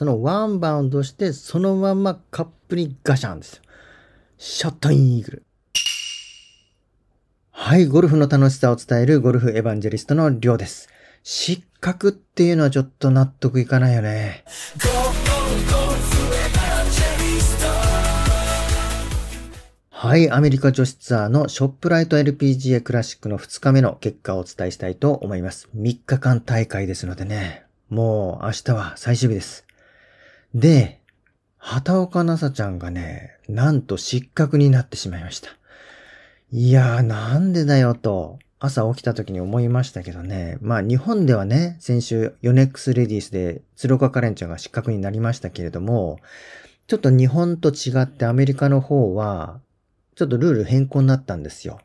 そのワンバウンドして、そのまんまカップにガシャンですよ。シャットインイーグル。はい、ゴルフの楽しさを伝えるゴルフエヴァンジェリストのりょうです。失格っていうのはちょっと納得いかないよね。はい、アメリカ女子ツアーのショップライト LPGA クラシックの2日目の結果をお伝えしたいと思います。3日間大会ですのでね、もう明日は最終日です。で、畑岡奈紗ちゃんがね、なんと失格になってしまいました。いやーなんでだよと、朝起きた時に思いましたけどね。まあ日本ではね、先週ヨネックスレディースで鶴岡カレンちゃんが失格になりましたけれども、ちょっと日本と違ってアメリカの方は、ちょっとルール変更になったんですよ。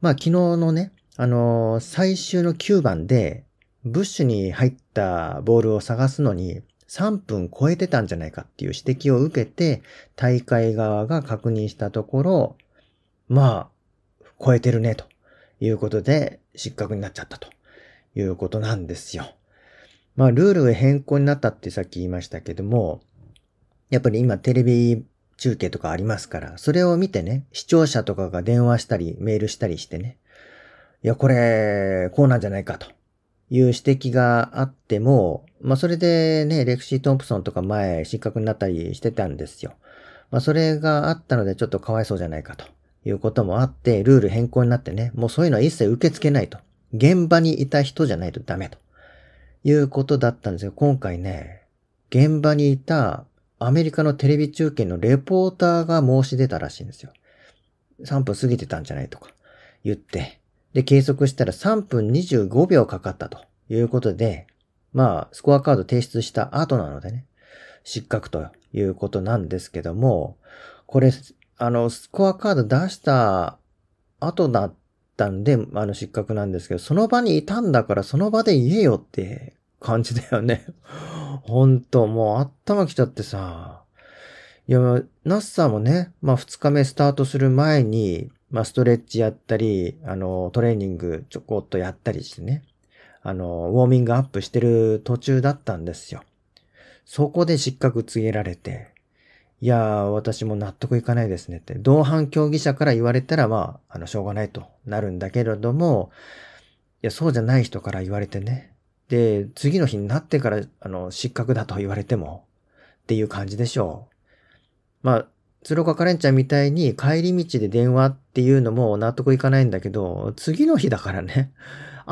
まあ昨日のね、あのー、最終の9番で、ブッシュに入ったボールを探すのに、3分超えてたんじゃないかっていう指摘を受けて、大会側が確認したところ、まあ、超えてるね、ということで、失格になっちゃったということなんですよ。まあ、ルールが変更になったってさっき言いましたけども、やっぱり今テレビ中継とかありますから、それを見てね、視聴者とかが電話したり、メールしたりしてね、いや、これ、こうなんじゃないかという指摘があっても、まあ、それでね、レクシー・トンプソンとか前、失格になったりしてたんですよ。まあ、それがあったので、ちょっとかわいそうじゃないかということもあって、ルール変更になってね、もうそういうのは一切受け付けないと。現場にいた人じゃないとダメということだったんですよ。今回ね、現場にいたアメリカのテレビ中継のレポーターが申し出たらしいんですよ。3分過ぎてたんじゃないとか言って、で、計測したら3分25秒かかったということで、まあ、スコアカード提出した後なのでね、失格ということなんですけども、これ、あの、スコアカード出した後だったんで、あの、失格なんですけど、その場にいたんだからその場で言えよって感じだよね。ほんと、もう頭きちゃってさ。いや、ナッサーもね、まあ二日目スタートする前に、まあストレッチやったり、あの、トレーニングちょこっとやったりしてね。あの、ウォーミングアップしてる途中だったんですよ。そこで失格告げられて、いやー、私も納得いかないですねって、同伴競技者から言われたら、まあ、あの、しょうがないとなるんだけれども、いや、そうじゃない人から言われてね。で、次の日になってから、あの、失格だと言われても、っていう感じでしょう。まあ、鶴岡カレンちゃんみたいに帰り道で電話っていうのも納得いかないんだけど、次の日だからね。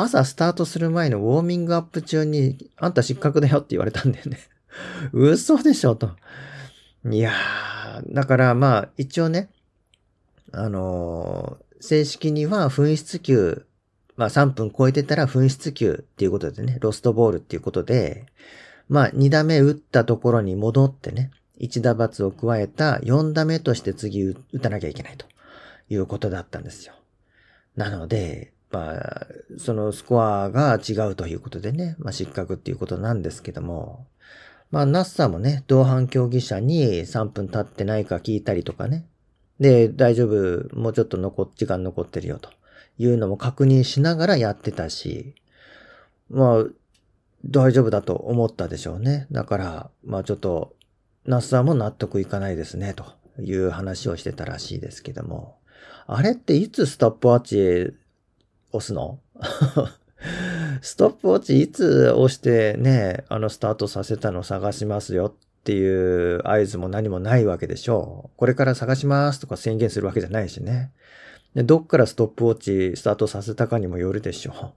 朝スタートする前のウォーミングアップ中に、あんた失格だよって言われたんだよね 嘘でしょと。いやー、だからまあ、一応ね、あのー、正式には紛失球、まあ3分超えてたら紛失球っていうことでね、ロストボールっていうことで、まあ2打目打ったところに戻ってね、1打罰を加えた4打目として次打たなきゃいけないということだったんですよ。なので、まあ、そのスコアが違うということでね、まあ失格っていうことなんですけども、まあナッサもね、同伴競技者に3分経ってないか聞いたりとかね、で、大丈夫、もうちょっと残、時間残ってるよというのも確認しながらやってたし、まあ、大丈夫だと思ったでしょうね。だから、まあちょっと、ナッサも納得いかないですね、という話をしてたらしいですけども。あれっていつスタップアーチ押すの ストップウォッチいつ押してね、あのスタートさせたの探しますよっていう合図も何もないわけでしょう。これから探しますとか宣言するわけじゃないしね。でどっからストップウォッチスタートさせたかにもよるでしょ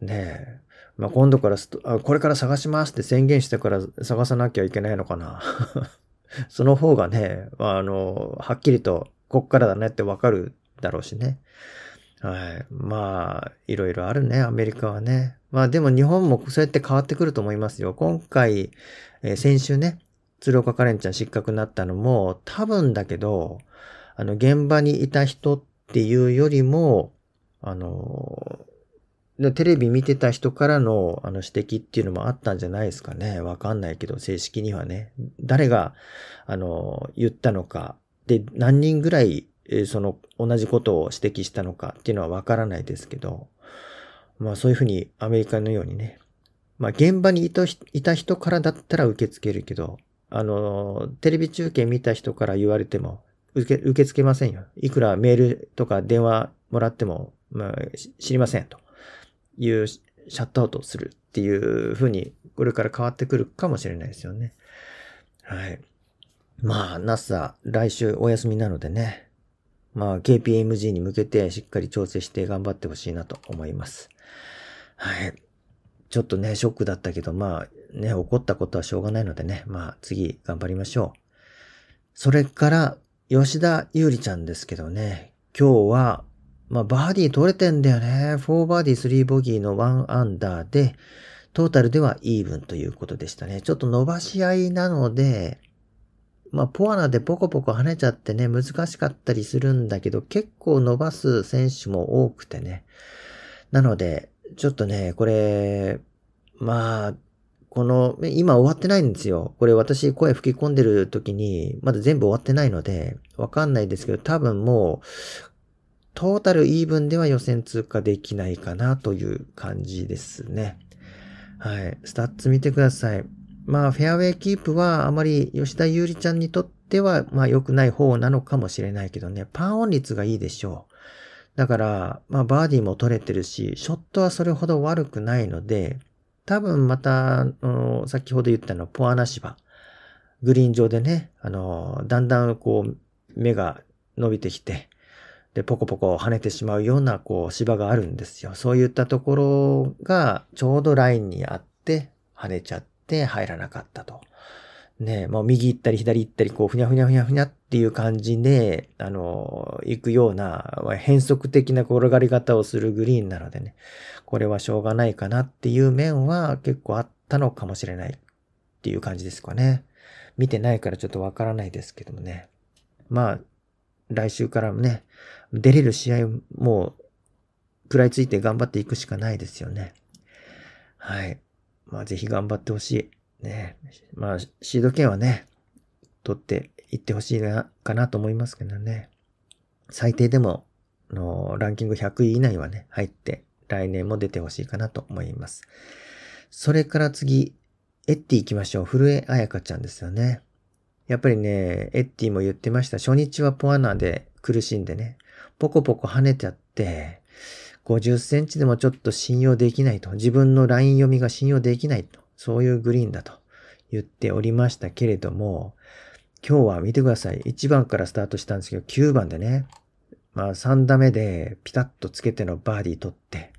う。ねえ。まあ、今度からこれから探しますって宣言してから探さなきゃいけないのかな。その方がね、あの、はっきりと、こっからだねってわかるだろうしね。はい。まあ、いろいろあるね、アメリカはね。まあでも日本もそうやって変わってくると思いますよ。今回、えー、先週ね、鶴岡カレンちゃん失格になったのも、多分だけど、あの、現場にいた人っていうよりも、あの、テレビ見てた人からのあの指摘っていうのもあったんじゃないですかね。わかんないけど、正式にはね。誰が、あの、言ったのか。で、何人ぐらいえー、その同じことを指摘したのかっていうのはわからないですけど、まあそういうふうにアメリカのようにね、まあ現場にいたいた人からだったら受け付けるけど、あの、テレビ中継見た人から言われても受け、受け付けませんよ。いくらメールとか電話もらっても、まあ、知りませんというシャットアウトするっていうふうに、これから変わってくるかもしれないですよね。はい。まあ、NASA、来週お休みなのでね、まあ、KPMG に向けてしっかり調整して頑張ってほしいなと思います。はい。ちょっとね、ショックだったけど、まあ、ね、怒ったことはしょうがないのでね、まあ、次頑張りましょう。それから、吉田優里ちゃんですけどね、今日は、まあ、バーディー取れてんだよね。4バーディー3ボギーの1アンダーで、トータルではイーブンということでしたね。ちょっと伸ばし合いなので、まあ、ポアナでポコポコ跳ねちゃってね、難しかったりするんだけど、結構伸ばす選手も多くてね。なので、ちょっとね、これ、まあ、この、今終わってないんですよ。これ私声吹き込んでる時に、まだ全部終わってないので、わかんないですけど、多分もう、トータルイーブンでは予選通過できないかなという感じですね。はい。スタッツ見てください。まあ、フェアウェイキープはあまり吉田優里ちゃんにとっては、まあ、良くない方なのかもしれないけどね、パーオン率がいいでしょう。だから、まあ、バーディーも取れてるし、ショットはそれほど悪くないので、多分また、あの先ほど言ったのポアナ芝。グリーン上でね、あのだんだんこう、目が伸びてきて、で、ポコポコ跳ねてしまうような、こう、芝があるんですよ。そういったところが、ちょうどラインにあって、跳ねちゃって、って入らなかったと。ね、もう右行ったり左行ったり、こう、ふにゃふにゃふにゃふにゃっていう感じで、あの、行くような変則的な転がり方をするグリーンなのでね、これはしょうがないかなっていう面は結構あったのかもしれないっていう感じですかね。見てないからちょっとわからないですけどもね。まあ、来週からもね、出れる試合もう、食らいついて頑張っていくしかないですよね。はい。まあぜひ頑張ってほしい。ね。まあシード権はね、取っていってほしいな、かなと思いますけどね。最低でも、のランキング100位以内はね、入って来年も出てほしいかなと思います。それから次、エッティ行きましょう。古江彩香ちゃんですよね。やっぱりね、エッティも言ってました。初日はポアナで苦しんでね、ポコポコ跳ねちゃって、50センチでもちょっと信用できないと、自分のライン読みが信用できないと、そういうグリーンだと言っておりましたけれども、今日は見てください。1番からスタートしたんですけど、9番でね、まあ3打目でピタッとつけてのバーディー取って、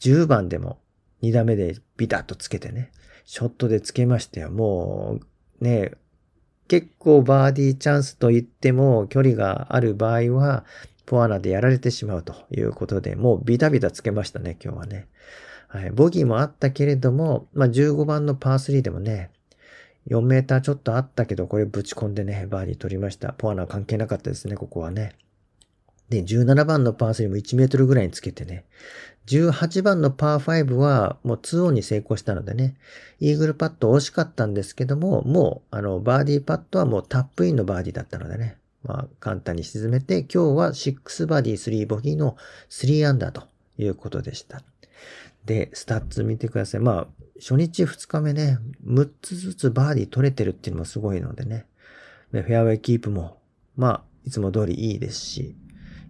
10番でも2打目でビタッとつけてね、ショットでつけましたよ。もう、ね、結構バーディーチャンスと言っても距離がある場合は、ポアナでやられてしまうということで、もうビタビタつけましたね、今日はね。はい、ボギーもあったけれども、まあ、15番のパー3でもね、4メーターちょっとあったけど、これぶち込んでね、バーディー取りました。ポアナ関係なかったですね、ここはね。で、17番のパー3も1メートルぐらいにつけてね、18番のパー5はもう2オンに成功したのでね、イーグルパット惜しかったんですけども、もうあのバーディーパットはもうタップインのバーディーだったのでね、まあ、簡単に沈めて、今日は6バディ3ボギーの3アンダーということでした。で、スタッツ見てください。まあ、初日2日目ね、6つずつバーディー取れてるっていうのもすごいのでね。でフェアウェイキープも、まあ、いつも通りいいですし、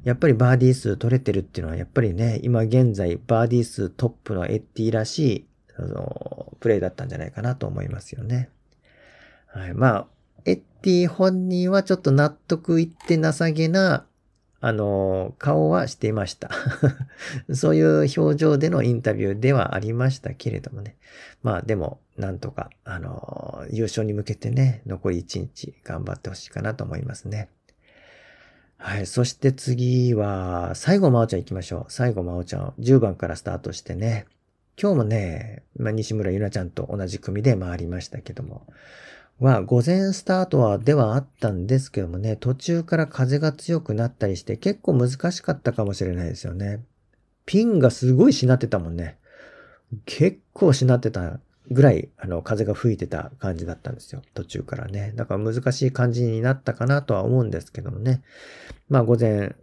やっぱりバーディー数取れてるっていうのは、やっぱりね、今現在バーディー数トップのエッティらしい、あの、プレイだったんじゃないかなと思いますよね。はい。まあ、ティ本人はちょっと納得いってなさげな、あの、顔はしていました そういう表情でのインタビューではありましたけれどもね。まあでも、なんとか、あの、優勝に向けてね、残り1日頑張ってほしいかなと思いますね。はい。そして次は、最後、まおちゃん行きましょう。最後、まおちゃん。10番からスタートしてね。今日もね、まあ、西村ゆなちゃんと同じ組で回りましたけども。は午前スタートはではあったんですけどもね、途中から風が強くなったりして結構難しかったかもしれないですよね。ピンがすごいしなってたもんね。結構しなってたぐらい、あの、風が吹いてた感じだったんですよ。途中からね。だから難しい感じになったかなとは思うんですけどもね。まあ午前、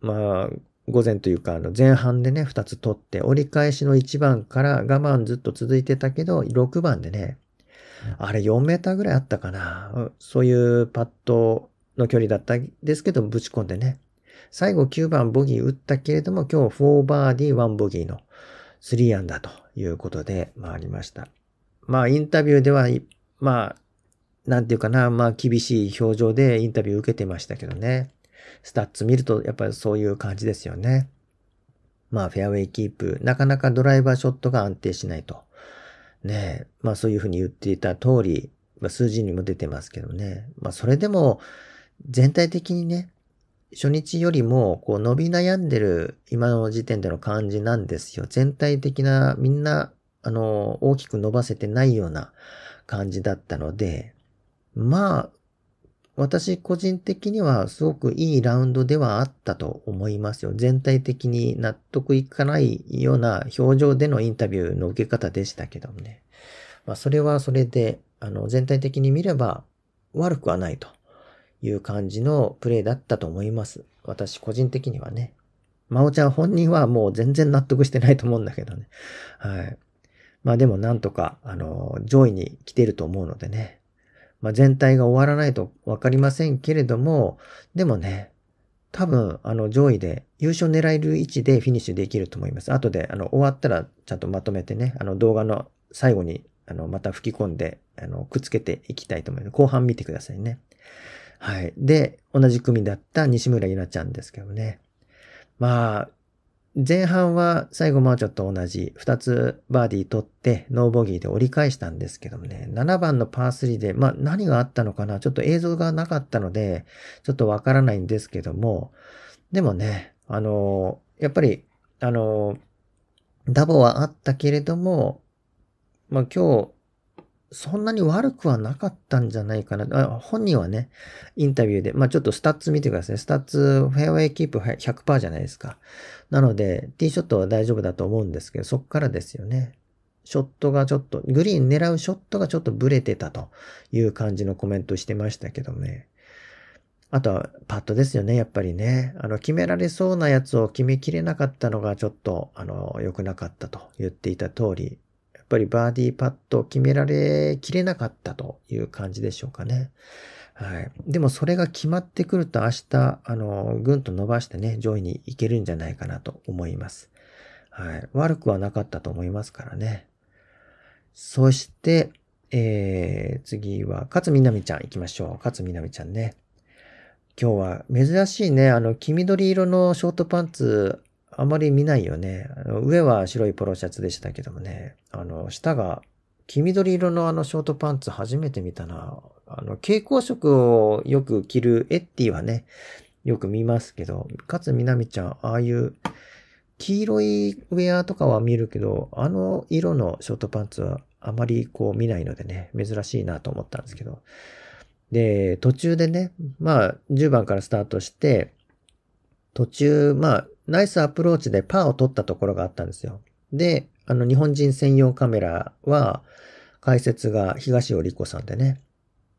まあ、午前というか、あの、前半でね、二つ取って、折り返しの一番から我慢ずっと続いてたけど、六番でね、あれ4メーターぐらいあったかな。そういうパットの距離だったんですけど、ぶち込んでね。最後9番ボギー打ったけれども、今日4バーディー1ボギーの3アンダーということで、回りました。まあインタビューでは、まあ、なんていうかな、まあ厳しい表情でインタビュー受けてましたけどね。スタッツ見るとやっぱりそういう感じですよね。まあフェアウェイキープ、なかなかドライバーショットが安定しないと。ね、まあそういうふうに言っていた通り、まあ、数字にも出てますけどね、まあそれでも全体的にね、初日よりもこう伸び悩んでる今の時点での感じなんですよ。全体的なみんなあの大きく伸ばせてないような感じだったので、まあ私個人的にはすごくいいラウンドではあったと思いますよ。全体的に納得いかないような表情でのインタビューの受け方でしたけどもね。まあ、それはそれで、あの、全体的に見れば悪くはないという感じのプレイだったと思います。私個人的にはね。まおちゃん本人はもう全然納得してないと思うんだけどね。はい。まあでもなんとか、あの、上位に来てると思うのでね。まあ、全体が終わらないとわかりませんけれども、でもね、多分、あの、上位で、優勝狙える位置でフィニッシュできると思います。後で、あの、終わったら、ちゃんとまとめてね、あの、動画の最後に、あの、また吹き込んで、あの、くっつけていきたいと思います。後半見てくださいね。はい。で、同じ組だった西村ゆなちゃんですけどね。まあ、前半は最後もちょっと同じ、2つバーディー取って、ノーボギーで折り返したんですけどもね、7番のパー3で、まあ何があったのかな、ちょっと映像がなかったので、ちょっとわからないんですけども、でもね、あのー、やっぱり、あのー、ダボはあったけれども、まあ今日、そんなに悪くはなかったんじゃないかな。本人はね、インタビューで、まあちょっとスタッツ見てください。スタッツ、フェアウェイキープ100%じゃないですか。なので、ティーショットは大丈夫だと思うんですけど、そっからですよね。ショットがちょっと、グリーン狙うショットがちょっとブレてたという感じのコメントしてましたけどね。あとはパッドですよね、やっぱりね。あの、決められそうなやつを決めきれなかったのがちょっと、あの、良くなかったと言っていた通り、っぱりバーディーパットを決められきれなかったという感じでしょうかね。はい。でもそれが決まってくると明日、あの、ぐんと伸ばしてね、上位に行けるんじゃないかなと思います。はい。悪くはなかったと思いますからね。そして、えー、次は、勝みなみちゃん行きましょう。勝みなみちゃんね。今日は珍しいね、あの、黄緑色のショートパンツあまり見ないよね。上は白いポロシャツでしたけどもね、あの、下が黄緑色のあのショートパンツ初めて見たな。あの、蛍光色をよく着るエッティはね、よく見ますけど、かつみなみちゃん、ああいう黄色いウェアとかは見るけど、あの色のショートパンツはあまりこう見ないのでね、珍しいなと思ったんですけど。で、途中でね、まあ10番からスタートして、途中、まあナイスアプローチでパーを取ったところがあったんですよ。で、あの、日本人専用カメラは、解説が東尾理子さんでね。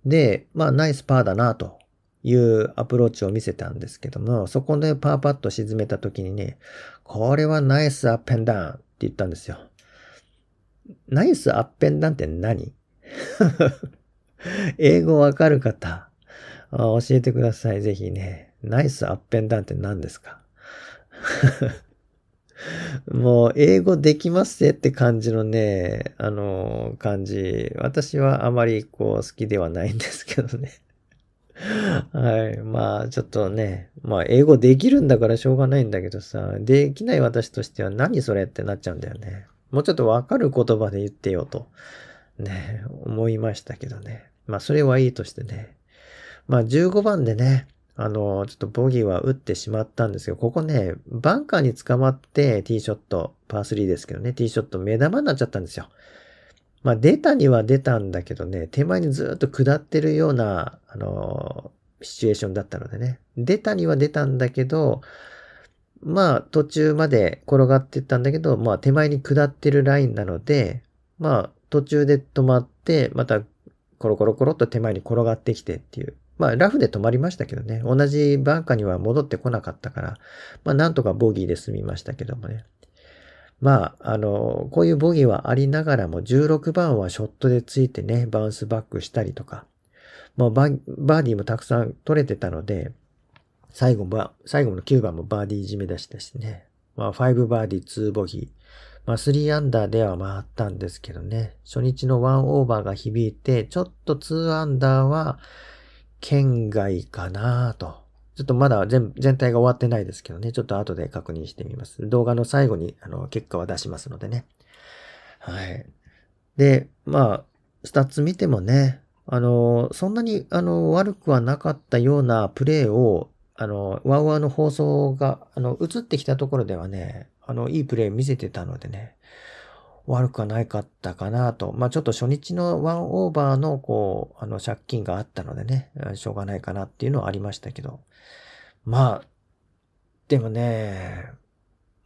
で、まあ、ナイスパーだなというアプローチを見せたんですけども、そこでパーパッと沈めた時にね、これはナイスアップンダウンって言ったんですよ。ナイスアップンダウンって何 英語わかる方、教えてください。ぜひね。ナイスアップンダウンって何ですか もう、英語できますぜって感じのね、あの、感じ。私はあまり、こう、好きではないんですけどね。はい。まあ、ちょっとね、まあ、英語できるんだからしょうがないんだけどさ、できない私としては何それってなっちゃうんだよね。もうちょっとわかる言葉で言ってよと、ね、思いましたけどね。まあ、それはいいとしてね。まあ、15番でね、あの、ちょっとボギーは打ってしまったんですけど、ここね、バンカーに捕まってティーショット、パー3ですけどね、ティーショット目玉になっちゃったんですよ。まあ出たには出たんだけどね、手前にずっと下ってるような、あの、シチュエーションだったのでね。出たには出たんだけど、まあ途中まで転がってったんだけど、まあ手前に下ってるラインなので、まあ途中で止まって、またコロコロコロっと手前に転がってきてっていうまあ、ラフで止まりましたけどね。同じバンカーには戻ってこなかったから、まあ、なんとかボギーで済みましたけどもね。まあ、あの、こういうボギーはありながらも、16番はショットでついてね、バウンスバックしたりとか、まあ、バーディーもたくさん取れてたので、最後ば、最後の9番もバーディー締め出しですね。まあ、5バーディー、2ボギー。まあ、3アンダーでは回ったんですけどね。初日の1オーバーが響いて、ちょっと2アンダーは、県外かなと。ちょっとまだ全体が終わってないですけどね、ちょっと後で確認してみます。動画の最後にあの結果は出しますのでね。はい。で、まあ、スタッツ見てもね、あの、そんなにあの悪くはなかったようなプレーを、あの、ワウワウの放送が、あの、映ってきたところではね、あの、いいプレー見せてたのでね、悪くはないかったかなと。まあ、ちょっと初日のワンオーバーの、こう、あの、借金があったのでね、しょうがないかなっていうのはありましたけど。まあ、でもね、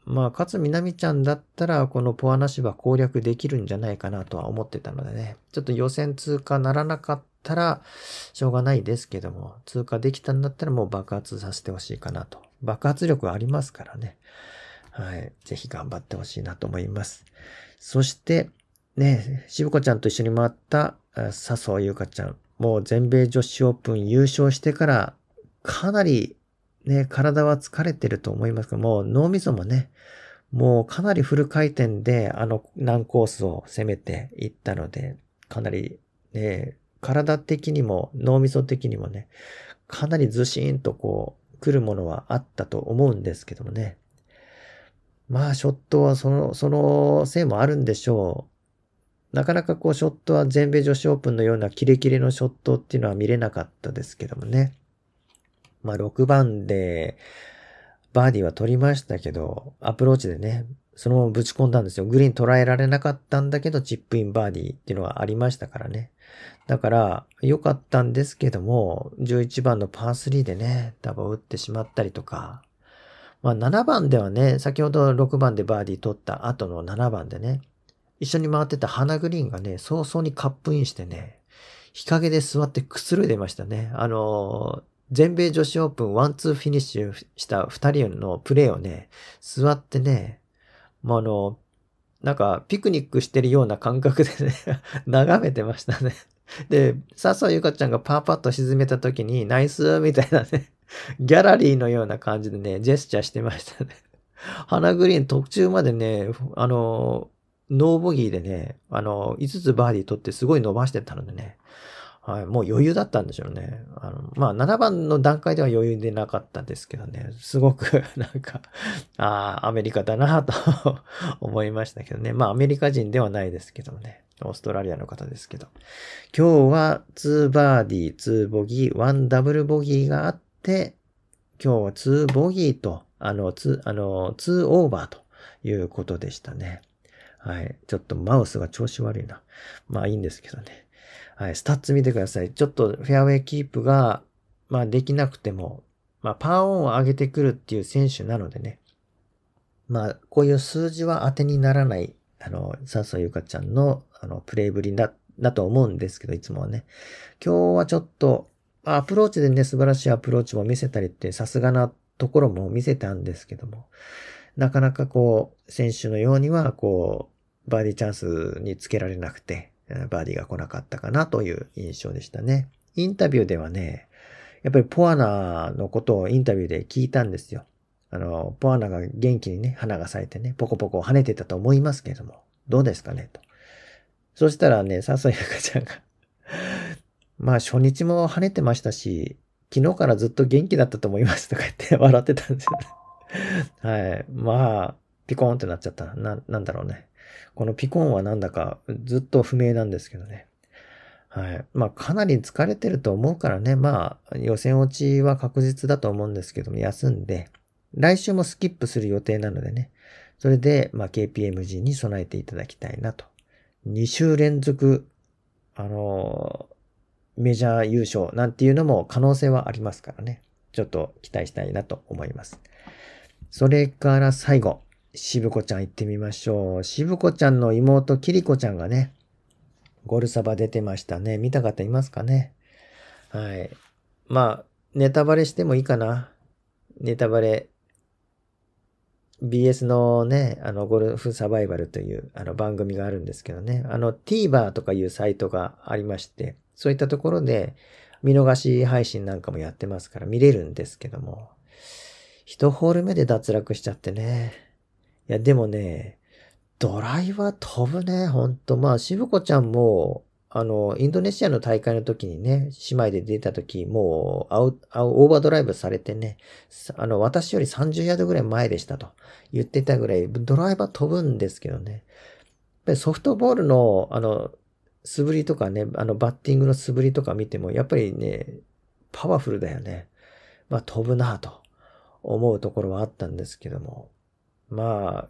まあ、勝みなみちゃんだったら、このポアナシは攻略できるんじゃないかなとは思ってたのでね、ちょっと予選通過ならなかったら、しょうがないですけども、通過できたんだったらもう爆発させてほしいかなと。爆発力ありますからね。はい。ぜひ頑張ってほしいなと思います。そして、ね、しぶこちゃんと一緒に回った笹生優香ちゃん。もう全米女子オープン優勝してから、かなりね、体は疲れてると思いますけども、脳みそもね、もうかなりフル回転であの難コースを攻めていったので、かなりね、体的にも脳みそ的にもね、かなりずしーんとこう来るものはあったと思うんですけどもね。まあ、ショットはその、そのせいもあるんでしょう。なかなかこう、ショットは全米女子オープンのようなキレキレのショットっていうのは見れなかったですけどもね。まあ、6番で、バーディーは取りましたけど、アプローチでね、そのままぶち込んだんですよ。グリーン捉えられなかったんだけど、チップインバーディーっていうのはありましたからね。だから、良かったんですけども、11番のパー3でね、多分打ってしまったりとか、まあ、7番ではね、先ほど6番でバーディー取った後の7番でね、一緒に回ってた花グリーンがね、早々にカップインしてね、日陰で座ってくつろいでましたね。あの全米女子オープンワンツーフィニッシュした2人のプレーをね、座ってね、まあ、あの、なんかピクニックしてるような感覚でね 眺めてましたねで、笹生ゆかちゃんがパーパッと沈めた時にナイスみたいなね ギャラリーのような感じでね、ジェスチャーしてましたね。花 グリーン特注までね、あの、ノーボギーでね、あの、5つバーディー取ってすごい伸ばしてたのでね、はい、もう余裕だったんでしょうね。あの、まあ、7番の段階では余裕でなかったですけどね、すごく、なんか、ああ、アメリカだなと思いましたけどね。まあ、アメリカ人ではないですけどね。オーストラリアの方ですけど。今日は2バーディー、2ボギー、1ダブルボギーがあっ、今日は2ボギーと、あの、2、あの、2オーバーということでしたね。はい。ちょっとマウスが調子悪いな。まあいいんですけどね。はい。スタッツ見てください。ちょっとフェアウェイキープが、まあできなくても、まあパーオンを上げてくるっていう選手なのでね。まあ、こういう数字は当てにならない、あの、笹生ゆかちゃんの、あの、プレイぶりだ、だと思うんですけど、いつもはね。今日はちょっと、アプローチでね、素晴らしいアプローチも見せたりって、さすがなところも見せたんですけども、なかなかこう、選手のようには、こう、バーディーチャンスにつけられなくて、バーディーが来なかったかなという印象でしたね。インタビューではね、やっぱりポアナのことをインタビューで聞いたんですよ。あの、ポアナが元気にね、花が咲いてね、ポコポコ跳ねてたと思いますけども、どうですかねと。そしたらね、笹やかちゃんがまあ初日も跳ねてましたし、昨日からずっと元気だったと思いますとか言って 笑ってたんですよね。はい。まあ、ピコーンってなっちゃった。な、なんだろうね。このピコーンはなんだかずっと不明なんですけどね。はい。まあ、かなり疲れてると思うからね。まあ、予選落ちは確実だと思うんですけども、休んで、来週もスキップする予定なのでね。それで、まあ、KPMG に備えていただきたいなと。2週連続、あのメジャー優勝なんていうのも可能性はありますからね。ちょっと期待したいなと思います。それから最後、しぶこちゃん行ってみましょう。しぶこちゃんの妹、きりこちゃんがね、ゴルサバ出てましたね。見た方いますかねはい。まあ、ネタバレしてもいいかな。ネタバレ。BS のね、あの、ゴルフサバイバルという、あの、番組があるんですけどね。あの、TVer とかいうサイトがありまして、そういったところで、見逃し配信なんかもやってますから見れるんですけども、一ホール目で脱落しちゃってね。いや、でもね、ドライは飛ぶね、ほんと。まあ、しぶこちゃんも、あの、インドネシアの大会の時にね、姉妹で出た時、もうアウ、オーバードライブされてね、あの、私より30ヤードぐらい前でしたと言ってたぐらい、ドライバー飛ぶんですけどね。ソフトボールの、あの、素振りとかね、あの、バッティングの素振りとか見ても、やっぱりね、パワフルだよね。まあ、飛ぶなぁと思うところはあったんですけども。まあ、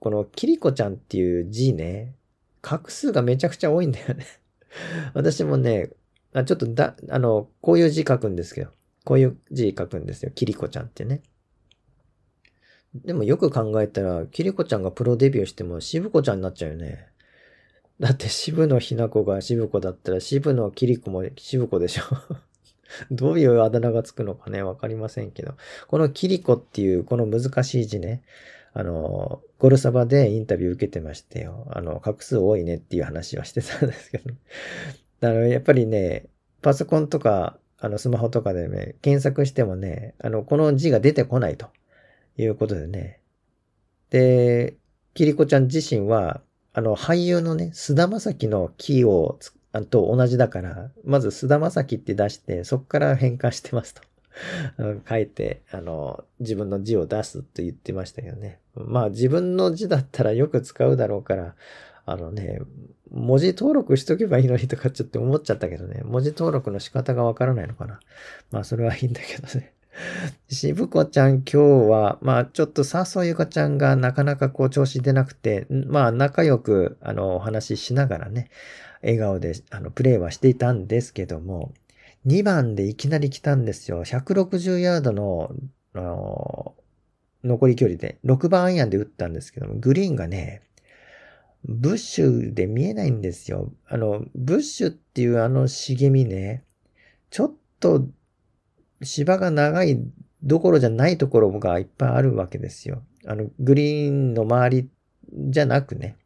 このキリコちゃんっていう字ね、画数がめちゃくちゃ多いんだよね 私もね、あちょっとだ、あの、こういう字書くんですけど、こういう字書くんですよ。キリコちゃんってね。でもよく考えたら、キリコちゃんがプロデビューしても、しぶこちゃんになっちゃうよね。だって渋野日向子が渋子だったら渋野キ子も渋子でしょ どういうあだ名がつくのかね、わかりませんけど。このキリコっていう、この難しい字ね、あの、ゴルサバでインタビュー受けてましたよ。あの、画数多いねっていう話はしてたんですけど、あの、やっぱりね、パソコンとか、あの、スマホとかでね、検索してもね、あの、この字が出てこないということでね。で、キリコちゃん自身は、あの、俳優のね、菅田将暉のキーをあと同じだから、まず菅田将暉って出して、そこから変換してますと。書いて、あの、自分の字を出すと言ってましたけどね。まあ自分の字だったらよく使うだろうから、あのね、文字登録しとけばいいのにとかちょっと思っちゃったけどね。文字登録の仕方がわからないのかな。まあそれはいいんだけどね。渋 子ちゃん今日は、まあちょっと笹ゆかちゃんがなかなかこう調子出なくて、まあ仲良くあのお話ししながらね、笑顔であのプレイはしていたんですけども、2番でいきなり来たんですよ。160ヤードの、あの残り距離で、6番アイアンで打ったんですけども、グリーンがね、ブッシュで見えないんですよ。あの、ブッシュっていうあの茂みね、ちょっと芝が長いどころじゃないところがいっぱいあるわけですよ。あの、グリーンの周りじゃなくね、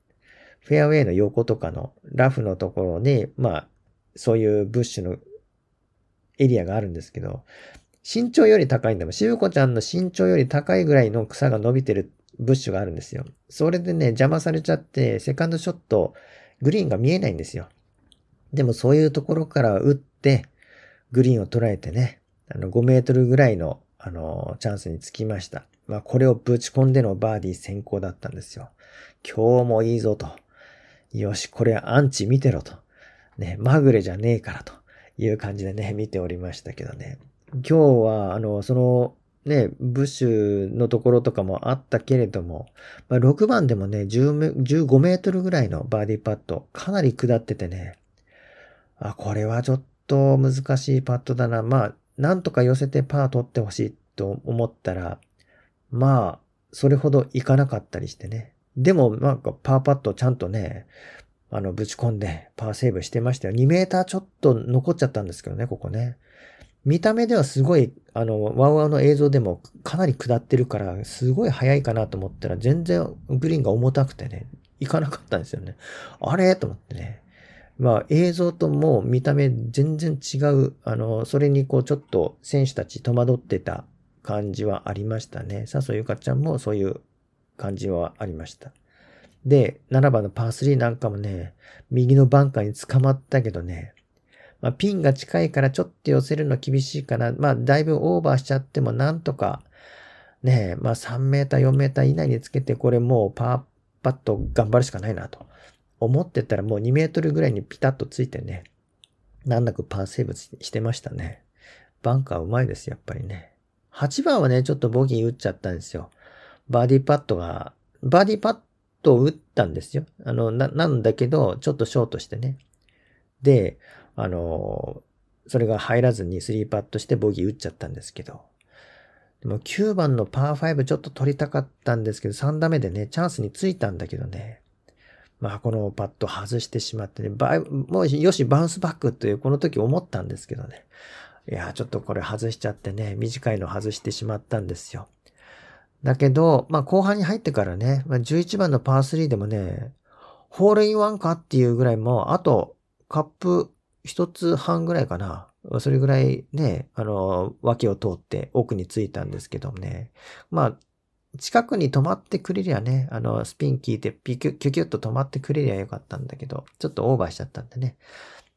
フェアウェイの横とかのラフのところに、まあ、そういうブッシュのエリアがあるんですけど、身長より高いんだもん。しぶこちゃんの身長より高いぐらいの草が伸びてるブッシュがあるんですよ。それでね、邪魔されちゃって、セカンドショット、グリーンが見えないんですよ。でもそういうところから打って、グリーンを捉えてね、あの、5メートルぐらいの、あの、チャンスにつきました。まあ、これをぶち込んでのバーディー先行だったんですよ。今日もいいぞと。よし、これアンチ見てろと。ね、まぐれじゃねえからという感じでね、見ておりましたけどね。今日は、あの、その、ね、ブッシュのところとかもあったけれども、まあ、6番でもね、15メートルぐらいのバーディーパット、かなり下っててね、あ、これはちょっと難しいパットだな。まあ、なんとか寄せてパー取ってほしいと思ったら、まあ、それほどいかなかったりしてね。でも、なんかパーパットちゃんとね、あの、ぶち込んでパーセーブしてましたよ。2メーターちょっと残っちゃったんですけどね、ここね。見た目ではすごい、あの、ワウワウの映像でもかなり下ってるから、すごい速いかなと思ったら、全然グリーンが重たくてね、いかなかったんですよね。あれと思ってね。まあ映像とも見た目全然違う、あの、それにこうちょっと選手たち戸惑ってた感じはありましたね。笹ゆかちゃんもそういう感じはありました。で、7番のパー3なんかもね、右のバンカーに捕まったけどね、まあ、ピンが近いからちょっと寄せるの厳しいかな。まあ、だいぶオーバーしちゃってもなんとか、ねまあ3メーター、4メーター以内につけて、これもうパーパッと頑張るしかないなと思ってたらもう2メートルぐらいにピタッとついてね、難なくパーセーブしてましたね。バンカーうまいです、やっぱりね。8番はね、ちょっとボギー打っちゃったんですよ。バーディーパットが、バーディーパットを打ったんですよ。あの、な、なんだけど、ちょっとショートしてね。で、あの、それが入らずに3パットしてボギー打っちゃったんですけど。でも9番のパー5ちょっと取りたかったんですけど、3打目でね、チャンスについたんだけどね。まあ、このパッド外してしまってね、もうよし、バウンスバックというこの時思ったんですけどね。いや、ちょっとこれ外しちゃってね、短いの外してしまったんですよ。だけど、まあ、後半に入ってからね、まあ、11番のパー3でもね、ホールインワンかっていうぐらいも、あと、カップ一つ半ぐらいかな。それぐらいね、あの、脇を通って奥に着いたんですけどもね。まあ、近くに止まってくれりゃね、あの、スピン効いてピキュキュキュッと止まってくれりゃよかったんだけど、ちょっとオーバーしちゃったんでね。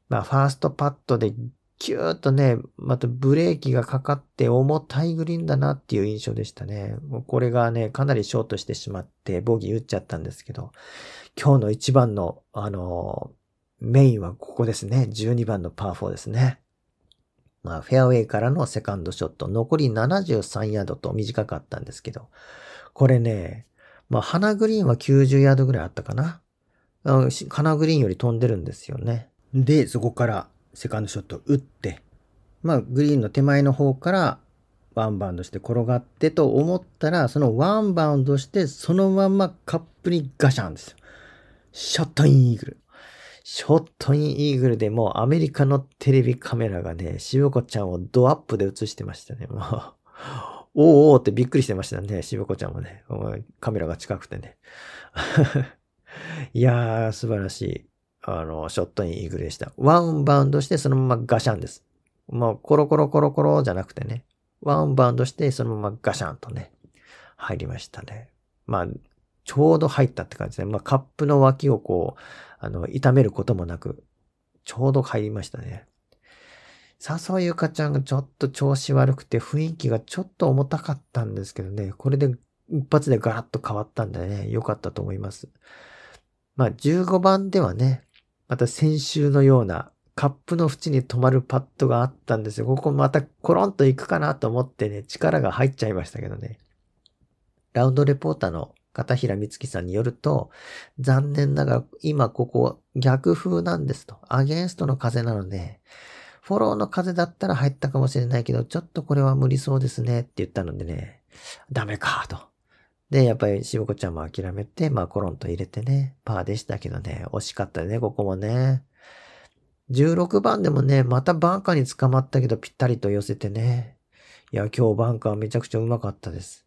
まあ、ファーストパッドでキューッとね、またブレーキがかかって重たいグリーンだなっていう印象でしたね。もうこれがね、かなりショートしてしまってボギー打っちゃったんですけど、今日の一番の、あのメインはここですね。12番のパー4ですね。まあ、フェアウェイからのセカンドショット、残り73ヤードと短かったんですけど、これね、まあ、花グリーンは90ヤードぐらいあったかな。花グリーンより飛んでるんですよね。で、そこからセカンドショット打って、まあ、グリーンの手前の方からワンバウンドして転がってと思ったら、そのワンバウンドして、そのままカップにガシャンですよ。ショットインイーグル。ショットインイーグルでもアメリカのテレビカメラがね、しぶこちゃんをドアップで映してましたね。もう、おーおってびっくりしてましたね。しぶこちゃんもね。カメラが近くてね。いやー、素晴らしい。あの、ショットインイーグルでした。ワンバウンドしてそのままガシャンです。もうコロコロコロコロじゃなくてね。ワンバウンドしてそのままガシャンとね、入りましたね。まあ、ちょうど入ったって感じで、まあカップの脇をこう、あの、痛めることもなく、ちょうど帰りましたね。笹ゆかちゃんがちょっと調子悪くて雰囲気がちょっと重たかったんですけどね、これで一発でガラッと変わったんでね、良かったと思います。まあ15番ではね、また先週のようなカップの縁に止まるパッドがあったんですよ。ここまたコロンと行くかなと思ってね、力が入っちゃいましたけどね。ラウンドレポーターの片平美月さんによると、残念ながら今ここ逆風なんですと。アゲンストの風なので、フォローの風だったら入ったかもしれないけど、ちょっとこれは無理そうですねって言ったのでね、ダメかと。で、やっぱりしぼこちゃんも諦めて、まあコロンと入れてね、パーでしたけどね、惜しかったね、ここもね。16番でもね、またバンカーに捕まったけどぴったりと寄せてね。いや、今日バンカーめちゃくちゃうまかったです。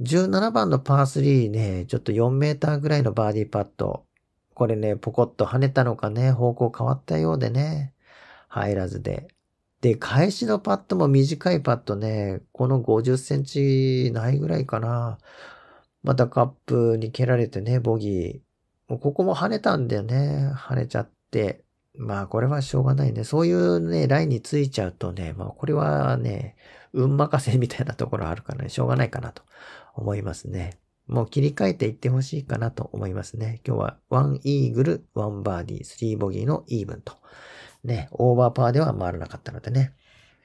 17番のパー3ね、ちょっと4メーターぐらいのバーディーパット。これね、ポコッと跳ねたのかね、方向変わったようでね、入らずで。で、返しのパットも短いパットね、この50センチないぐらいかな。またカップに蹴られてね、ボギー。もうここも跳ねたんだよね。跳ねちゃって。まあこれはしょうがないね。そういうね、ラインについちゃうとね、まあこれはね、運任せみたいなところあるからね、しょうがないかなと思いますね。もう切り替えていってほしいかなと思いますね。今日は1イーグル、1バーディー、3ボギーのイーブンと。ね、オーバーパーでは回らなかったのでね。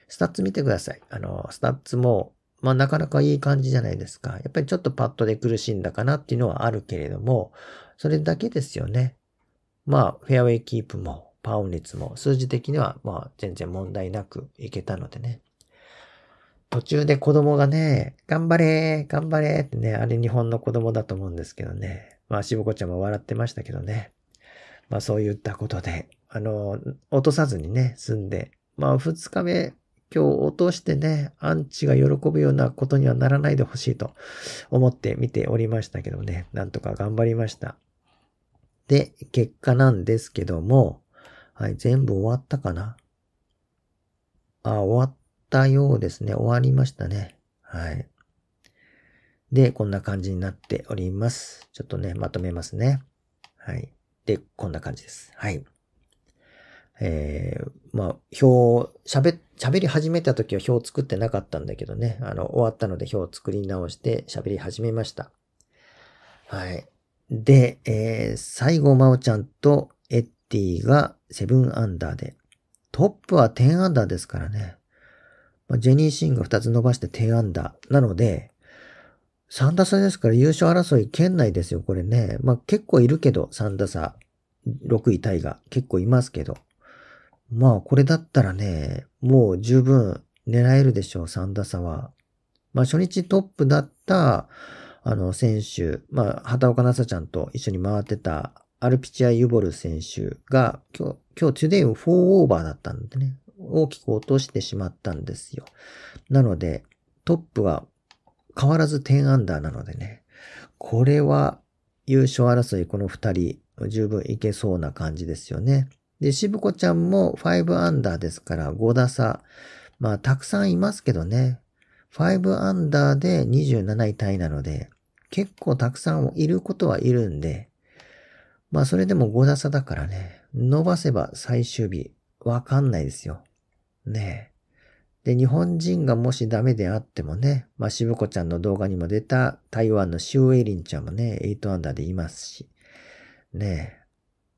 スタッツ見てください。あの、スタッツも、まあなかなかいい感じじゃないですか。やっぱりちょっとパッドで苦しんだかなっていうのはあるけれども、それだけですよね。まあ、フェアウェイキープも、パウオン率も、数字的にはまあ全然問題なくいけたのでね。途中で子供がね、頑張れ頑張れってね、あれ日本の子供だと思うんですけどね。まあ、しぶこちゃんも笑ってましたけどね。まあ、そういったことで、あの、落とさずにね、済んで、まあ、二日目、今日落としてね、アンチが喜ぶようなことにはならないでほしいと思って見ておりましたけどね、なんとか頑張りました。で、結果なんですけども、はい、全部終わったかなあ、終わったようですね。終わりましたね。はい。で、こんな感じになっております。ちょっとね、まとめますね。はい。で、こんな感じです。はい。えー、まあ、表、喋、喋り始めた時は表を作ってなかったんだけどね、あの、終わったので表を作り直して喋り始めました。はい。で、えー、最後、まおちゃんとエッティが7アンダーで、トップは10アンダーですからね。まあ、ジェニー・シンが2つ伸ばして10アンダー。なので、3打差ですから優勝争い圏内ですよ、これね。まあ、結構いるけど、3打差。6位タイが結構いますけど。まあ、これだったらね、もう十分狙えるでしょう、3打差は。まあ、初日トップだった、あの、選手、まあ、畑岡奈紗ちゃんと一緒に回ってた、アルピチア・ユボル選手が、今日、今日、トゥデイ4オーバーだったんでね。大きく落としてしまったんですよ。なので、トップは変わらず10アンダーなのでね、これは優勝争いこの2人十分いけそうな感じですよね。で、しぶ子ちゃんも5アンダーですから5打差。まあ、たくさんいますけどね。5アンダーで27位タイなので、結構たくさんいることはいるんで、まあそれでも5打差だからね、伸ばせば最終日、わかんないですよ。ねえ。で、日本人がもしダメであってもね、まあ、しぶこちゃんの動画にも出た台湾のシュウエリンちゃんもね、8アンダーでいますし、ねえ。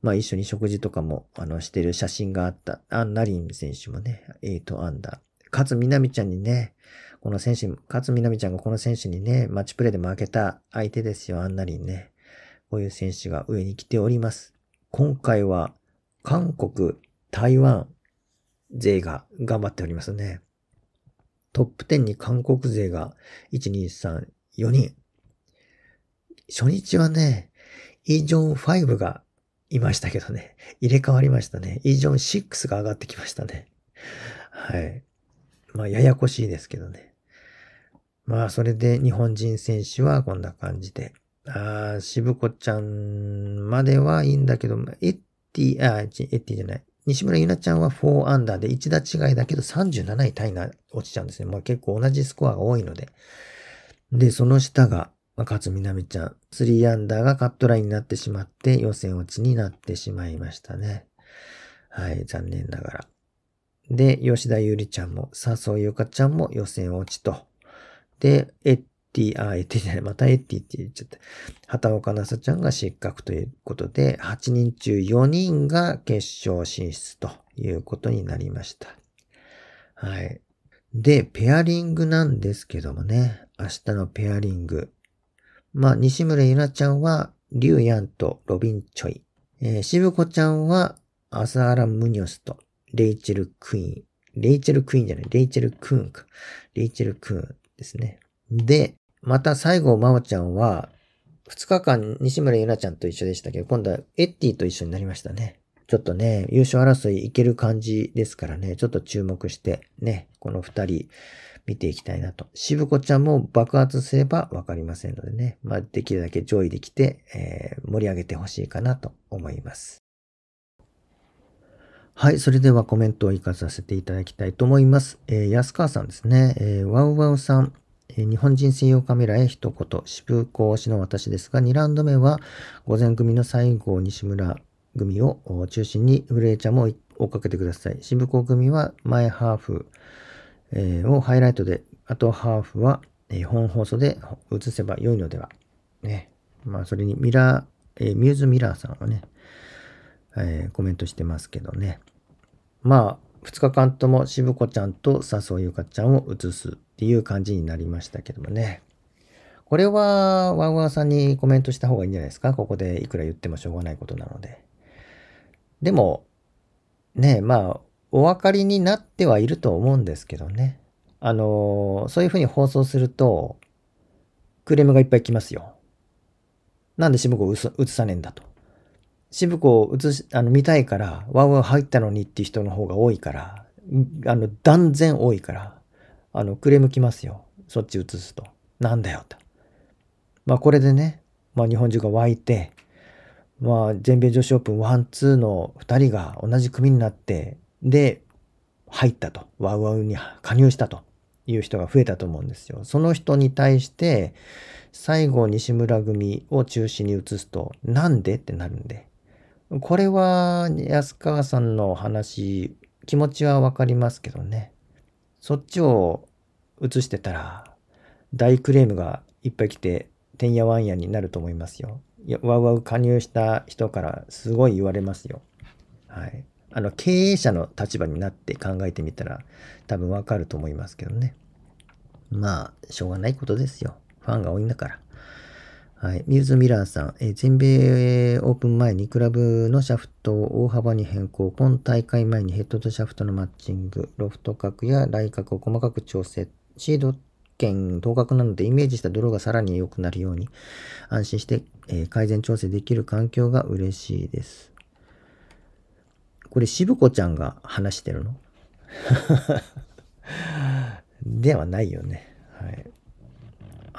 まあ、一緒に食事とかも、あの、してる写真があった、アン・ナリン選手もね、8アンダー。勝みなみちゃんにね、この選手、勝みなみちゃんがこの選手にね、マッチプレーで負けた相手ですよ、アン・ナリンね。こういう選手が上に来ております。今回は、韓国、台湾、勢が頑張っておりますね。トップ10に韓国勢が1、2、3、4人。初日はね、イ・ジョン5がいましたけどね。入れ替わりましたね。イ・ジョン6が上がってきましたね。はい。まあ、ややこしいですけどね。まあ、それで日本人選手はこんな感じで。ああ、渋子ちゃんまではいいんだけど、エッティ、あ、エッティじゃない。西村優奈ちゃんは4アンダーで1打違いだけど37位タイな落ちちゃうんですね。まあ結構同じスコアが多いので。で、その下が、勝みなみちゃん。3アンダーがカットラインになってしまって、予選落ちになってしまいましたね。はい、残念ながら。で、吉田ゆりちゃんも、笹生ゆかちゃんも予選落ちと。で、エティ、あ、エティじゃない、またエティって言っちゃった。畑岡奈紗ちゃんが失格ということで、8人中4人が決勝進出ということになりました。はい。で、ペアリングなんですけどもね、明日のペアリング。まあ、西村ゆなちゃんは、リュウヤンとロビンチョイ。えー、渋子ちゃんは、アサーラ・ムニョスと、レイチェル・クイーン。レイチェル・クイーンじゃない、レイチェル・クーンか。レイチェル・クーンですね。で、また最後、まおちゃんは、2日間、西村ゆなちゃんと一緒でしたけど、今度はエッティと一緒になりましたね。ちょっとね、優勝争いいける感じですからね、ちょっと注目してね、この2人見ていきたいなと。渋子ちゃんも爆発すればわかりませんのでね、まあ、できるだけ上位できて、えー、盛り上げてほしいかなと思います。はい。それではコメントを活かさせていただきたいと思います。えー、安川さんですね。えー、ワウワウさん。え日本人専用カメラへ一言、渋子推しの私ですが、2ラウンド目は午前組の最後、西村組を中心に、ウレイちゃんも追っかけてください。渋子組は前ハーフ、えをハイライトで、あとハーフは、え本放送で映せば良いのでは。ね。まあ、それにミラー、えミューズミラーさんはね、えコメントしてますけどね。まあ、2日間とも渋子ちゃんと笹生ゆかちゃんを映すっていう感じになりましたけどもね。これはワンワンさんにコメントした方がいいんじゃないですかここでいくら言ってもしょうがないことなので。でも、ねまあ、お分かりになってはいると思うんですけどね。あのそういうふうに放送すると、クレームがいっぱい来ますよ。なんで渋子を移さねえんだと。渋子を映し、あの、見たいから、ワウワウ入ったのにっていう人の方が多いから、あの、断然多いから、あの、クレームきますよ。そっち映すと。なんだよ、と。まあ、これでね、まあ、日本中が湧いて、まあ、全米女子オープンワン、ツーの2人が同じ組になって、で、入ったと。ワウワウに加入したという人が増えたと思うんですよ。その人に対して、最後、西村組を中心に移すと、なんでってなるんで。これは安川さんの話、気持ちはわかりますけどね。そっちを映してたら、大クレームがいっぱい来て、てんやわんやになると思いますよ。わうわう加入した人からすごい言われますよ。はい。あの、経営者の立場になって考えてみたら、多分わかると思いますけどね。まあ、しょうがないことですよ。ファンが多いんだから。はい。ミューズ・ミラーさん、え全米オープン前にクラブのシャフトを大幅に変更。今大会前にヘッドとシャフトのマッチング、ロフト角や来角を細かく調整。シード圏等角なのでイメージした泥がさらに良くなるように安心して、えー、改善調整できる環境が嬉しいです。これ渋子ちゃんが話してるの ではないよね。はい。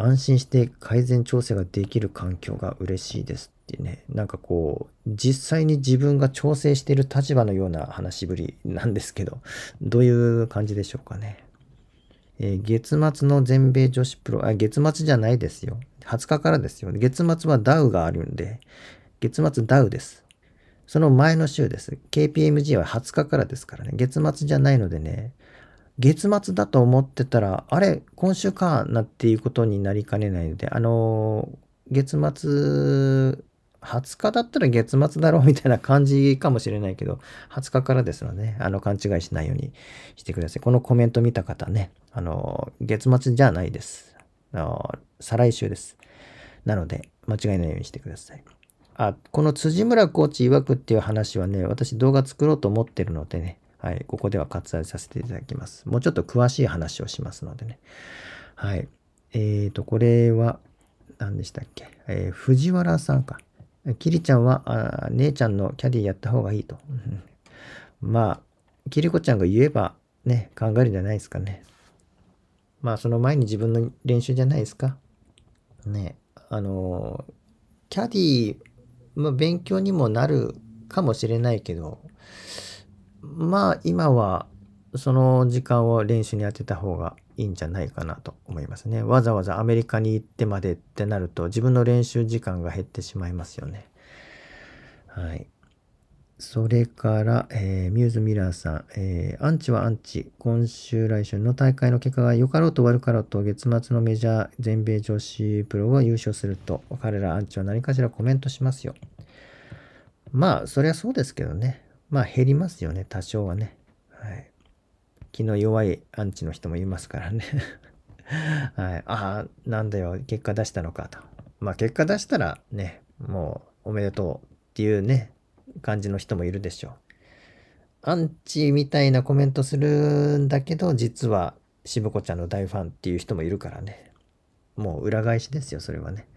安心して改善調整ができる環境が嬉しいですってね、なんかこう、実際に自分が調整している立場のような話しぶりなんですけど、どういう感じでしょうかね。えー、月末の全米女子プロ、あ、月末じゃないですよ。20日からですよ。月末はダウがあるんで、月末ダウです。その前の週です。KPMG は20日からですからね。月末じゃないのでね、月末だと思ってたら、あれ、今週かなっていうことになりかねないので、あのー、月末、20日だったら月末だろうみたいな感じかもしれないけど、20日からですので、ね、あの、勘違いしないようにしてください。このコメント見た方ね、あのー、月末じゃないです。あのー、再来週です。なので、間違いないようにしてください。あ、この辻村コーチ曰くっていう話はね、私動画作ろうと思ってるのでね、はい、ここでは割愛させていただきます。もうちょっと詳しい話をしますのでね。はい。えっ、ー、と、これは、何でしたっけ、えー、藤原さんか。キリちゃんはあ、姉ちゃんのキャディやった方がいいと。まあ、キリコちゃんが言えばね、考えるんじゃないですかね。まあ、その前に自分の練習じゃないですか。ね、あの、キャディ、まあ、勉強にもなるかもしれないけど、まあ今はその時間を練習に当てた方がいいんじゃないかなと思いますね。わざわざアメリカに行ってまでってなると自分の練習時間が減ってしまいますよね。はい。それから、えー、ミューズミラーさん、えー、アンチはアンチ。今週来週の大会の結果が良かろうと悪かろうと、月末のメジャー全米女子プロが優勝すると、彼らアンチは何かしらコメントしますよ。まあ、そりゃそうですけどね。まあ減りますよね、多少はね。はい。気の弱いアンチの人もいますからね はい。ああ、なんだよ、結果出したのかと。まあ結果出したらね、もうおめでとうっていうね、感じの人もいるでしょう。アンチみたいなコメントするんだけど、実は渋子ちゃんの大ファンっていう人もいるからね。もう裏返しですよ、それはね。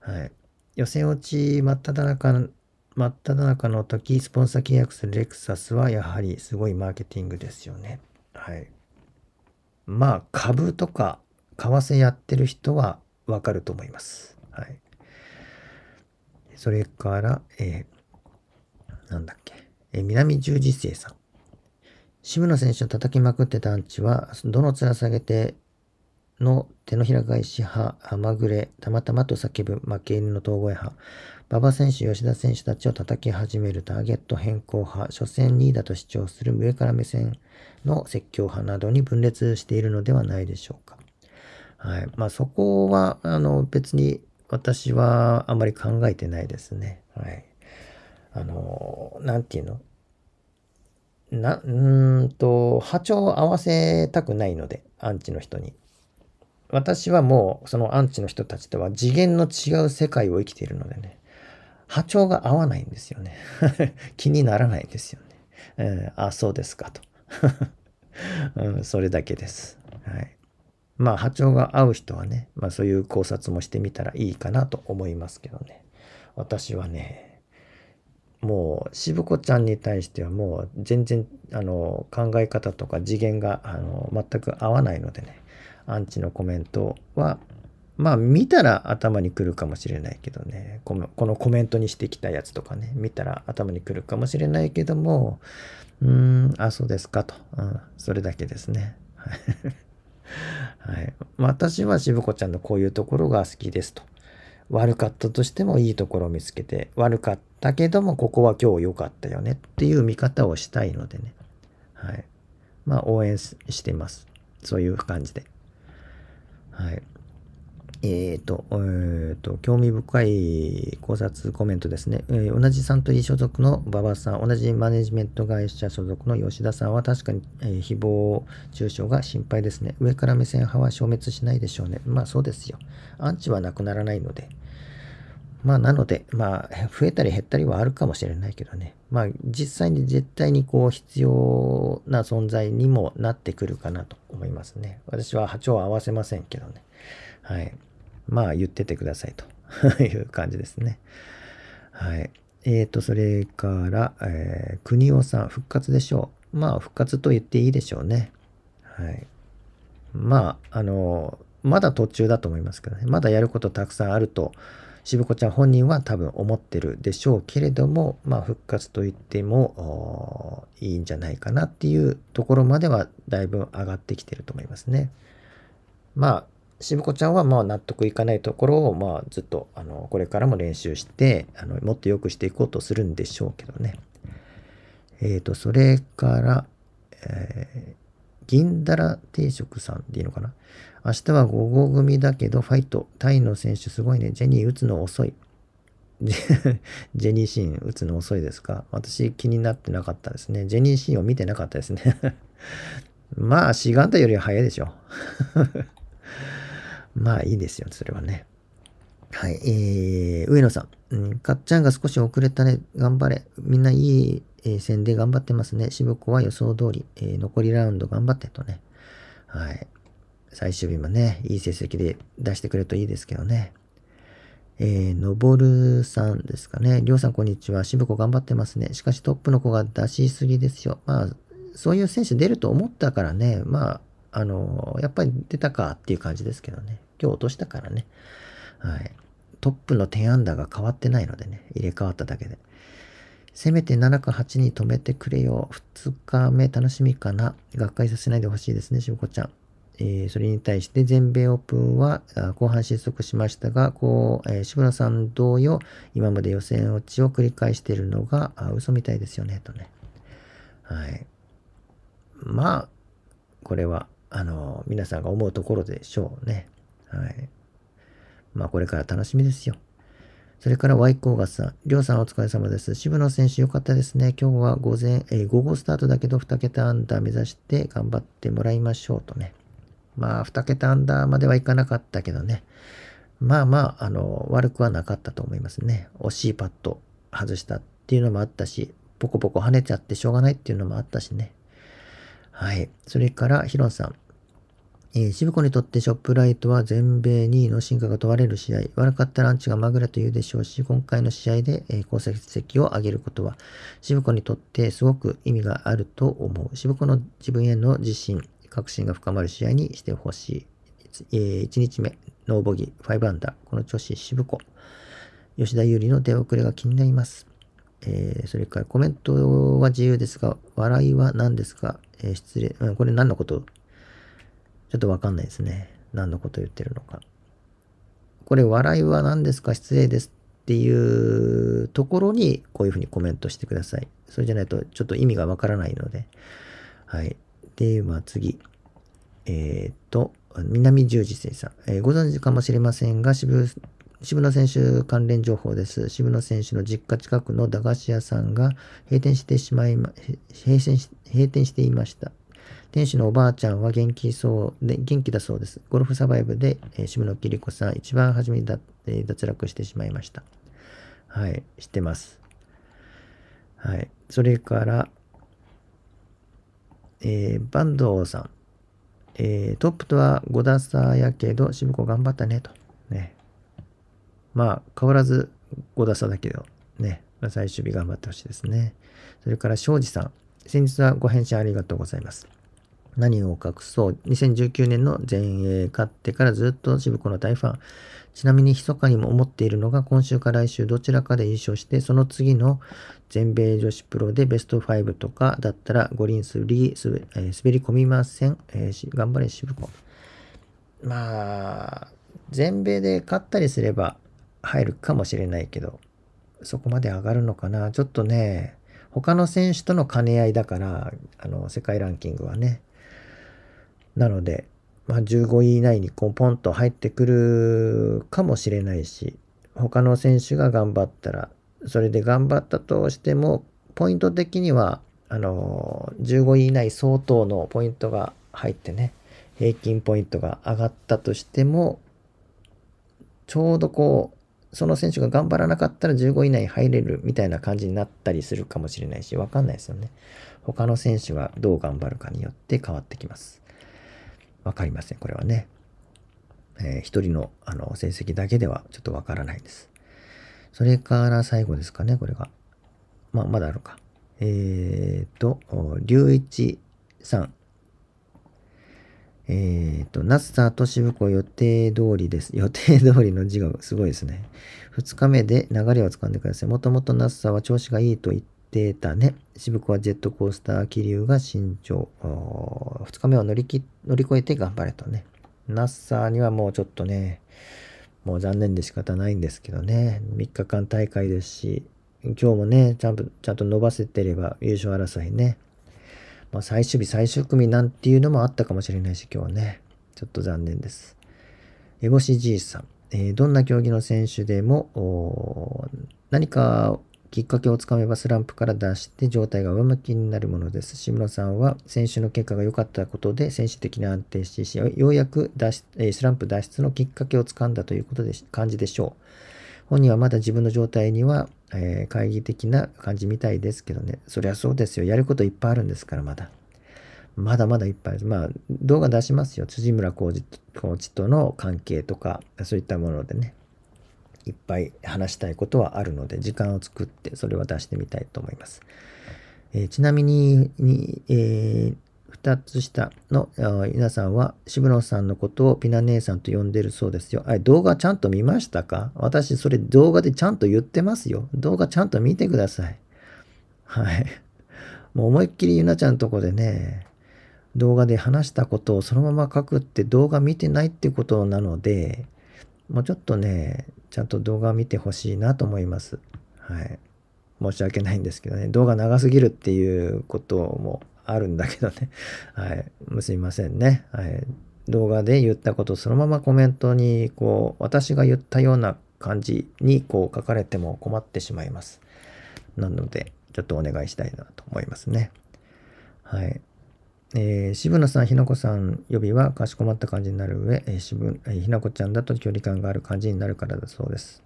はい。予選落ち真っ只中真っ只中の時、スポンサー契約するレクサスはやはりすごいマーケティングですよね。はい。まあ、株とか、為替やってる人はわかると思います。はい。それから、えー、なんだっけ、えー、南十字星さん。渋野選手の叩きまくってたアンは、どの面下げての手のひら返し派、はまぐれ、たまたまと叫ぶ負け犬の統合派、馬場選手、吉田選手たちを叩き始めるターゲット変更派、所詮2位だと主張する上から目線の説教派などに分裂しているのではないでしょうか。はい。まあそこは、あの、別に私はあまり考えてないですね。はい。あの、なんていうのな、うんと、波長を合わせたくないので、アンチの人に。私はもう、そのアンチの人たちとは次元の違う世界を生きているのでね。波長が合わないんですよね。気にならないんですよね。うん、あ、そうですかと、うん。それだけです。はい。まあ波長が合う人はね、まあそういう考察もしてみたらいいかなと思いますけどね。私はね、もう渋子ちゃんに対してはもう全然あの考え方とか次元があの全く合わないのでね、アンチのコメントはまあ見たら頭にくるかもしれないけどねこのこのコメントにしてきたやつとかね見たら頭にくるかもしれないけどもうーんあそうですかと、うん、それだけですねはい、私はしぶちゃんのこういうところが好きですと悪かったとしてもいいところを見つけて悪かったけどもここは今日良かったよねっていう見方をしたいのでね、はい、まあ応援してますそういう感じではいえっ、ー、と、えっ、ー、と、興味深い考察コメントですね。えー、同じサントリー所属の馬場さん、同じマネジメント会社所属の吉田さんは確かに、えー、誹謗中傷が心配ですね。上から目線派は消滅しないでしょうね。まあそうですよ。アンチはなくならないので。まあなので、まあ増えたり減ったりはあるかもしれないけどね。まあ実際に絶対にこう必要な存在にもなってくるかなと思いますね。私は波長を合わせませんけどね。はい。まあ言っててくださいと いう感じですね。はい。えっ、ー、と、それから、えー、国尾さん、復活でしょう。まあ、復活と言っていいでしょうね。はい。まあ、あの、まだ途中だと思いますけどね。まだやることたくさんあると、渋子ちゃん本人は多分思ってるでしょうけれども、まあ、復活と言ってもいいんじゃないかなっていうところまでは、だいぶ上がってきてると思いますね。まあ、渋子ちゃんはまあ納得いかないところをまあずっとあのこれからも練習してあのもっと良くしていこうとするんでしょうけどね。えっ、ー、と、それから、えー、銀だら定食さんでいいのかな明日は午後組だけどファイト。タイの選手すごいね。ジェニー打つの遅い。ジェニーシーン打つの遅いですか私気になってなかったですね。ジェニーシーンを見てなかったですね。まあ、シガンダよりは早いでしょ。まあいいですよ、それはね。はい、えー、上野さん。うん、かっちゃんが少し遅れたね。頑張れ。みんないい、えー、戦で頑張ってますね。渋子は予想通り、えー、残りラウンド頑張ってとね。はい。最終日もね、いい成績で出してくれるといいですけどね。えー、のぼるさんですかね。りょうさん、こんにちは。渋子頑張ってますね。しかしトップの子が出しすぎですよ。まあ、そういう選手出ると思ったからね。まあ、あのー、やっぱり出たかっていう感じですけどね。今日落としたからね。はい。トップの10アンダーが変わってないのでね、入れ替わっただけで。せめて7か8に止めてくれよ。2日目楽しみかな。学会させないでほしいですね、しぶこちゃん。えー、それに対して全米オープンは後半失速しましたが、こう、えー、渋野さん同様、今まで予選落ちを繰り返しているのが嘘みたいですよね、とね。はい。まあ、これは、あの、皆さんが思うところでしょうね。はい。まあ、これから楽しみですよ。それから、ワイコーガスさん。りょうさんお疲れ様です。渋野選手よかったですね。今日は午前、えー、午後スタートだけど、2桁アンダー目指して頑張ってもらいましょうとね。まあ、2桁アンダーまではいかなかったけどね。まあまあ、あの、悪くはなかったと思いますね。惜しいパット外したっていうのもあったし、ポコポコ跳ねちゃってしょうがないっていうのもあったしね。はい。それから、ヒロンさん。えー、渋子にとってショップライトは全米2位の進化が問われる試合。悪かったランチがまぐれというでしょうし、今回の試合で、えー、功績を上げることは、渋子にとってすごく意味があると思う。渋子の自分への自信、確信が深まる試合にしてほしい。えー、1日目、ノーボギー、5アンダー。この調子、渋子。吉田優里の出遅れが気になります。えー、それからコメントは自由ですが、笑いは何ですか、えー、失礼、うん、これ何のことちょっとわかんないですね。何のこと言ってるのか。これ、笑いは何ですか失礼ですっていうところに、こういうふうにコメントしてください。それじゃないと、ちょっと意味がわからないので。はい。では次。えー、っと、南十字星さん、えー、ご存知かもしれませんが、渋渋野選手関連情報です。渋野選手の実家近くの駄菓子屋さんが閉店してしまいま、閉店し閉店していました。店主のおばあちゃんは元気そうで、元気だそうです。ゴルフサバイブで、えー、下野桐子さん、一番初めにだ、えー、脱落してしまいました。はい、知ってます。はい。それから、えー、坂東さん。えー、トップとは5打差やけど、渋子頑張ったね、と。ね。まあ、変わらず5打差だけど、ね。ま最終日頑張ってほしいですね。それから、庄司さん。先日はご返信ありがとうございます。何を隠そう。2019年の全英勝ってからずっと渋子の大ファン。ちなみに密かにも思っているのが今週か来週どちらかで優勝して、その次の全米女子プロでベスト5とかだったら五輪すり、すえー、滑り込みません。えー、頑張れ渋子。まあ、全米で勝ったりすれば入るかもしれないけど、そこまで上がるのかな。ちょっとね、他の選手との兼ね合いだから、あの、世界ランキングはね。なので、まあ、15位以内にこうポンと入ってくるかもしれないし、他の選手が頑張ったら、それで頑張ったとしても、ポイント的には、あの15位以内相当のポイントが入ってね、平均ポイントが上がったとしても、ちょうどこう、その選手が頑張らなかったら15位以内入れるみたいな感じになったりするかもしれないし、わかんないですよね。他の選手がどう頑張るかによって変わってきます。分かりません、これはね。えー、一人のあの成績だけではちょっとわからないです。それから最後ですかね、これが。まあ、まだあるか。えっ、と、龍一さん。えっ、と、ナスターと渋子予定通りです。予定通りの字がすごいですね。2日目で流れをつかんでください。もともとナスターは調子がいいと言ってデータね、渋子はジェットコースター気流が慎重。2日目を乗りき乗り越えて頑張れとね。ナッサーにはもうちょっとね、もう残念で仕方ないんですけどね、3日間大会ですし、今日もね、ちゃんとちゃんと伸ばせてれば優勝争いね、まあ、最終日、最終組なんていうのもあったかもしれないし、今日はね、ちょっと残念です。エボシじいさん、えー、どんな競技の選手でも何かきっかけをつかめばスランプから出して状態が上向きになるものです。志村さんは選手の結果が良かったことで選手的に安定し、ようやく脱出スランプ脱出のきっかけをつかんだということで感じでしょう。本人はまだ自分の状態には、え懐、疑的な感じみたいですけどね。そりゃそうですよ。やることいっぱいあるんですから、まだ。まだまだいっぱいです。まあ、動画出しますよ。辻村コーチとの関係とか、そういったものでね。いっぱい話したいことはあるので、時間を作ってそれは出してみたいと思います。えー、ちなみに、にえー2つ下の皆さんは、渋野さんのことをピナ姉さんと呼んでるそうですよ。あれ、動画ちゃんと見ましたか私、それ動画でちゃんと言ってますよ。動画ちゃんと見てください。はい。もう思いっきりゆなちゃんのとこでね、動画で話したことをそのまま書くって動画見てないってことなので、もうちょっとね、ちゃんと動画を見てほしいなと思います。はい。申し訳ないんですけどね、動画長すぎるっていうこともあるんだけどね。はい。すいませんね。はい。動画で言ったことそのままコメントに、こう、私が言ったような感じに、こう書かれても困ってしまいます。なので、ちょっとお願いしたいなと思いますね。はい。えー、渋野さん、ひなこさん予備はかしこまった感じになる上、えー渋えー、ひなこちゃんだと距離感がある感じになるからだそうです。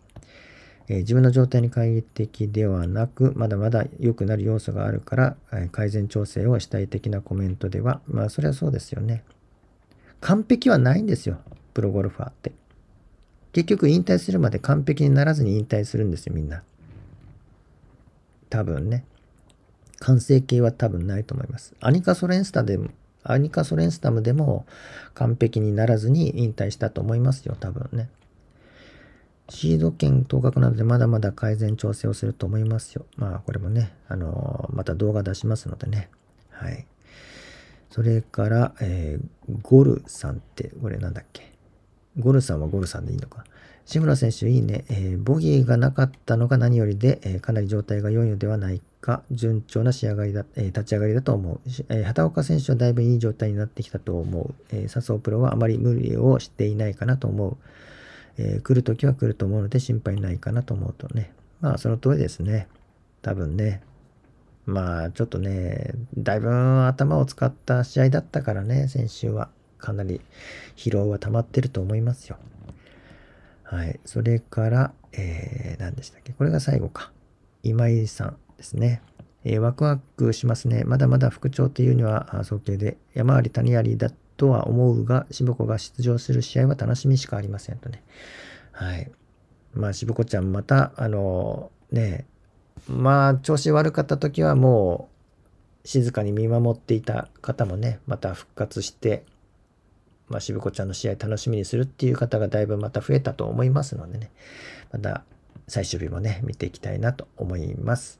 えー、自分の状態に懐疑的ではなく、まだまだ良くなる要素があるから、えー、改善調整を主体的なコメントでは、まあ、それはそうですよね。完璧はないんですよ、プロゴルファーって。結局、引退するまで完璧にならずに引退するんですよ、みんな。多分ね。完成形は多分ないと思います。アニカ・ソレンスタでも、アニカ・ソレンスタムでも完璧にならずに引退したと思いますよ、多分ね。シード権当確なのでまだまだ改善調整をすると思いますよ。まあこれもね、あのー、また動画出しますのでね。はい。それから、えー、ゴルさんって、これなんだっけ。ゴルさんはゴルさんでいいのか。志村選手いいね、えー、ボギーがなかったのが何よりで、えー、かなり状態が良いのではない果、順調な仕上がりだ、えー、立ち上がりだと思う。えー、畑岡選手はだいぶいい状態になってきたと思う。えー、笹生プロはあまり無理をしていないかなと思う。えー、来るときは来ると思うので心配ないかなと思うとね。まあ、その通りですね。多分ね。まあ、ちょっとね、だいぶ頭を使った試合だったからね、先週は。かなり疲労は溜まってると思いますよ。はい。それから、えー、何でしたっけこれが最後か。今井さん。ですね。えー、ワクワクしますね。まだまだ副っていうには早計で、山あり谷ありだとは思うが、しぼこが出場する試合は楽しみしかありませんとね。はい。まあ、しぼこちゃん、また、あのー、ね、まあ、調子悪かった時はもう、静かに見守っていた方もね、また復活して、まあ、しぶこちゃんの試合楽しみにするっていう方がだいぶまた増えたと思いますのでね、また最終日もね、見ていきたいなと思います。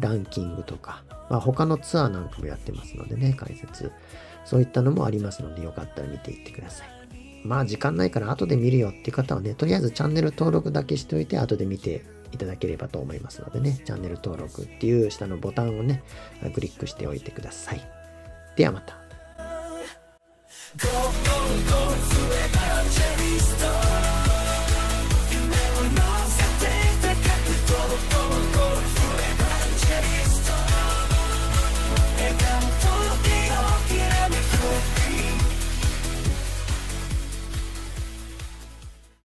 ランキングとか、まあ、他のツアーなんかもやってますのでね、解説。そういったのもありますので、よかったら見ていってください。まあ、時間ないから後で見るよって方はね、とりあえずチャンネル登録だけしておいて、後で見ていただければと思いますのでね、チャンネル登録っていう下のボタンをね、クリックしておいてください。ではまた。